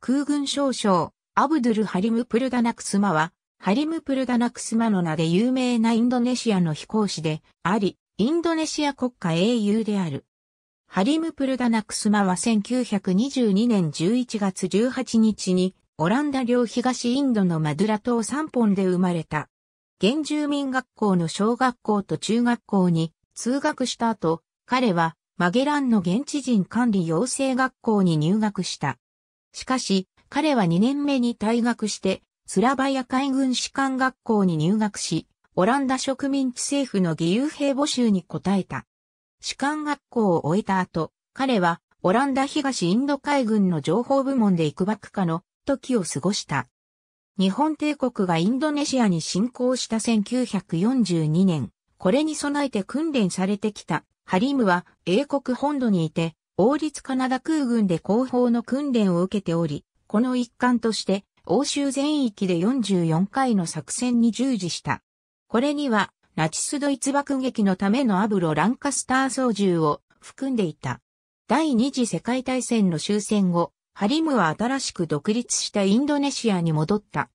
空軍少将、アブドゥル・ハリム・プルダナクスマは、ハリム・プルダナクスマの名で有名なインドネシアの飛行士であり、インドネシア国家英雄である。ハリム・プルダナクスマは1922年11月18日に、オランダ領東インドのマドゥラ島サンポンで生まれた。原住民学校の小学校と中学校に通学した後、彼はマゲランの現地人管理養成学校に入学した。しかし、彼は2年目に退学して、スラバヤ海軍士官学校に入学し、オランダ植民地政府の義勇兵募集に応えた。士官学校を終えた後、彼はオランダ東インド海軍の情報部門で行くばくかの時を過ごした。日本帝国がインドネシアに侵攻した1942年、これに備えて訓練されてきたハリムは英国本土にいて、王立カナダ空軍で広報の訓練を受けており、この一環として、欧州全域で44回の作戦に従事した。これには、ナチスドイツ爆撃のためのアブロ・ランカスター操縦を含んでいた。第二次世界大戦の終戦後、ハリムは新しく独立したインドネシアに戻った。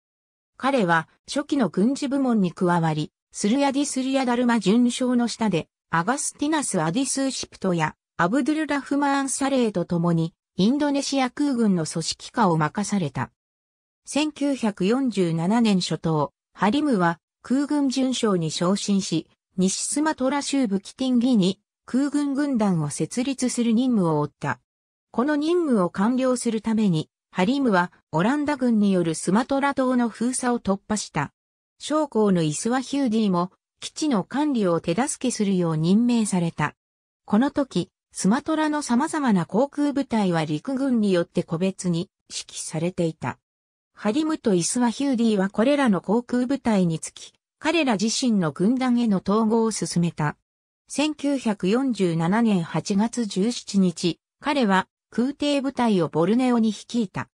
彼は初期の軍事部門に加わり、スルヤディスリヤダルマ準将の下で、アガスティナス・アディスーシプトやアブドゥルラフマーン・サレーと共に、インドネシア空軍の組織下を任された。1947年初頭、ハリムは空軍巡将に昇進し、西スマトラ州ブキティンギに空軍軍団を設立する任務を負った。この任務を完了するために、ハリムはオランダ軍によるスマトラ島の封鎖を突破した。将校のイスワヒューディも基地の管理を手助けするよう任命された。この時、スマトラの様々な航空部隊は陸軍によって個別に指揮されていた。ハリムとイスワヒューディはこれらの航空部隊につき、彼ら自身の軍団への統合を進めた。1947年8月17日、彼は空挺部隊をボルネオに率いた。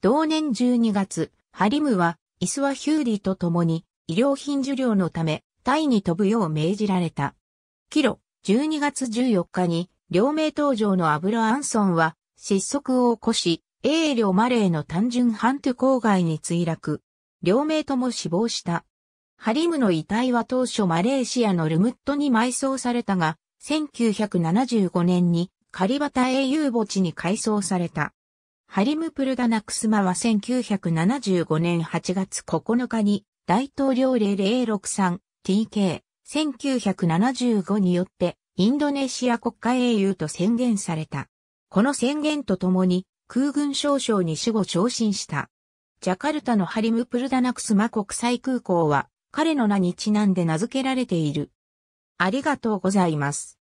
同年12月、ハリムはイスワヒューディと共に医療品受領のためタイに飛ぶよう命じられた。キロ、12月14日に両名登場のアブラ・アンソンは失速を起こし、英領マレーの単純ハント郊外に墜落。両名とも死亡した。ハリムの遺体は当初マレーシアのルムットに埋葬されたが、1975年にカリバタ英雄墓地に改装された。ハリム・プルダナクスマは1975年8月9日に大統領令0 6 3 t k 1 9 7 5によってインドネシア国家英雄と宣言された。この宣言とともに、空軍少将に死後昇進した。ジャカルタのハリムプルダナクスマ国際空港は、彼の名にちなんで名付けられている。ありがとうございます。